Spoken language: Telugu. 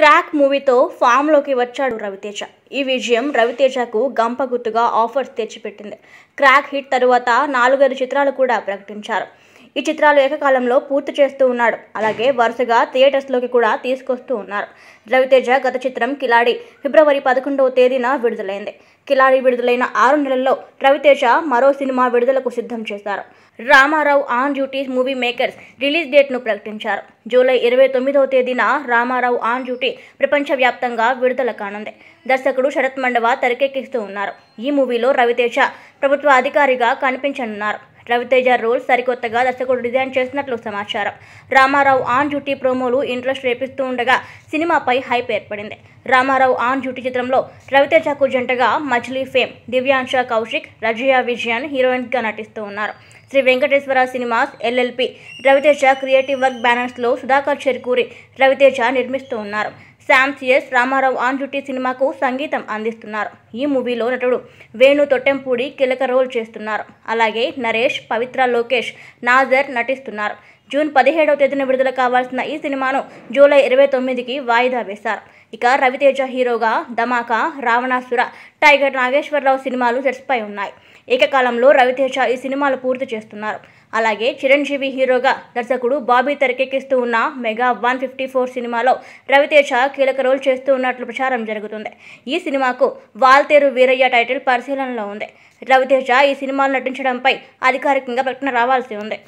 క్రాక్ మూవీతో ఫామ్లోకి వచ్చాడు రవితేజ ఈ విజయం రవితేజకు గంప గుర్తుగా ఆఫర్స్ తెచ్చిపెట్టింది క్రాక్ హిట్ తరువాత నాలుగైదు చిత్రాలు కూడా ప్రకటించారు ఈ చిత్రాలు ఏకకాలంలో పూర్తి చేస్తూ ఉన్నాడు అలాగే వరుసగా థియేటర్స్లోకి కూడా తీసుకొస్తూ ఉన్నారు రవితేజ గత చిత్రం కిలాడి ఫిబ్రవరి పదకొండవ తేదీన విడుదలైంది కిలాడి విడుదలైన ఆరు నెలల్లో రవితేజ మరో సినిమా విడుదలకు సిద్ధం చేశారు Ramarao on duty movie makers release డేట్ను ప్రకటించారు జూలై ఇరవై తొమ్మిదవ తేదీన రామారావు ఆన్ డ్యూటీ ప్రపంచవ్యాప్తంగా విడుదల కానుంది దర్శకుడు శరత్ మండవ తెరకెక్కిస్తూ ఉన్నారు ఈ మూవీలో రవితేజ ప్రభుత్వ అధికారిగా కనిపించనున్నారు రవితేజ రోల్ సరికొత్తగా దర్శకుడు డిజైన్ చేసినట్లు సమాచారం రామారావు ఆన్ డ్యూటీ ప్రోమోలు ఇంట్రెస్ట్ రేపిస్తూ ఉండగా సినిమాపై హైప్ ఏర్పడింది రామారావు ఆన్ డ్యూటీ చిత్రంలో రవితేజకు జంటగా మచిలీ ఫేమ్ దివ్యాంశ కౌశిక్ రజయా విజయన్ హీరోయిన్స్గా నటిస్తూ ఉన్నారు Sri Venkateswara cinemas LLP Ravi Teja creative work బ్యానర్స్లో సుధాకర్ చెరుకూరి రవితేజ నిర్మిస్తూ ఉన్నారు శామ్ సిఎస్ రామారావు ఆన్ డ్యూటీ సినిమాకు సంగీతం అందిస్తున్నారు ఈ మూవీలో నటుడు వేణు తొట్టెంపూడి కీలక రోల్ చేస్తున్నారు అలాగే నరేష్ పవిత్ర లోకేష్ నాజర్ నటిస్తున్నారు జూన్ పదిహేడవ తేదీన విడుదల కావాల్సిన ఈ సినిమాను జూలై ఇరవై తొమ్మిదికి వాయిదా వేశారు ఇక రవితేజ హీరోగా ధమాకా రావణాసుర టైగర్ నాగేశ్వరరావు సినిమాలు సెట్స్పై ఉన్నాయి ఏకకాలంలో రవితేజ ఈ సినిమాలు పూర్తి చేస్తున్నారు అలాగే చిరంజీవి హీరోగా దర్శకుడు బాబీ తెరకెక్కిస్తూ ఉన్న మెగా వన్ ఫిఫ్టీ ఫోర్ సినిమాలో రవితేజ కీలక రోల్ చేస్తూ ఉన్నట్లు ప్రచారం జరుగుతుంది ఈ సినిమాకు వాల్తేరు వీరయ్య టైటిల్ పరిశీలనలో ఉంది రవితేజ ఈ సినిమాలో నటించడంపై అధికారికంగా ప్రకటన రావాల్సి ఉంది